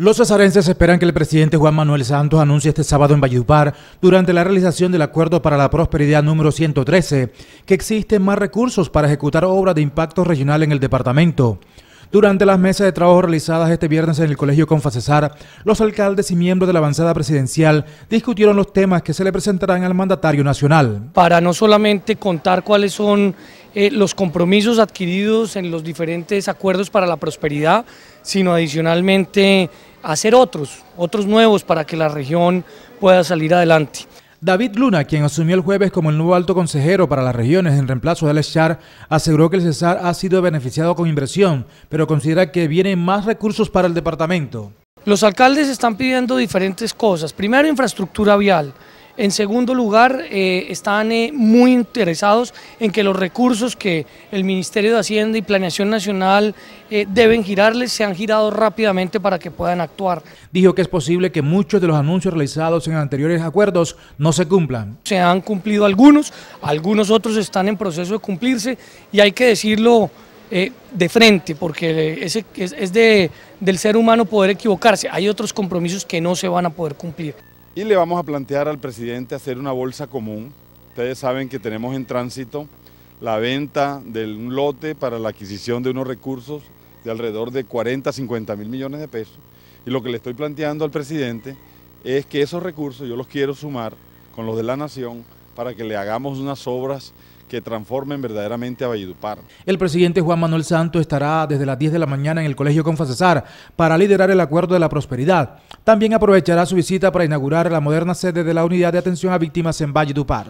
Los cesarenses esperan que el presidente Juan Manuel Santos anuncie este sábado en Valledupar, durante la realización del Acuerdo para la Prosperidad número 113, que existen más recursos para ejecutar obras de impacto regional en el departamento. Durante las mesas de trabajo realizadas este viernes en el Colegio Confacesar, los alcaldes y miembros de la avanzada presidencial discutieron los temas que se le presentarán al mandatario nacional. Para no solamente contar cuáles son eh, los compromisos adquiridos en los diferentes acuerdos para la prosperidad, sino adicionalmente hacer otros, otros nuevos para que la región pueda salir adelante. David Luna, quien asumió el jueves como el nuevo alto consejero para las regiones en reemplazo de Alex Char, aseguró que el Cesar ha sido beneficiado con inversión, pero considera que vienen más recursos para el departamento. Los alcaldes están pidiendo diferentes cosas. Primero, infraestructura vial. En segundo lugar, eh, están eh, muy interesados en que los recursos que el Ministerio de Hacienda y Planeación Nacional eh, deben girarles se han girado rápidamente para que puedan actuar. Dijo que es posible que muchos de los anuncios realizados en anteriores acuerdos no se cumplan. Se han cumplido algunos, algunos otros están en proceso de cumplirse y hay que decirlo de frente, porque es, es del ser humano poder equivocarse. Hay otros compromisos que no se van a poder cumplir y le vamos a plantear al presidente hacer una bolsa común. Ustedes saben que tenemos en tránsito la venta de un lote para la adquisición de unos recursos de alrededor de 40, 50 mil millones de pesos. Y lo que le estoy planteando al presidente es que esos recursos yo los quiero sumar con los de la nación para que le hagamos unas obras que transformen verdaderamente a Valledupar. El presidente Juan Manuel Santos estará desde las 10 de la mañana en el Colegio Confacesar para liderar el Acuerdo de la Prosperidad. También aprovechará su visita para inaugurar la moderna sede de la Unidad de Atención a Víctimas en Valledupar.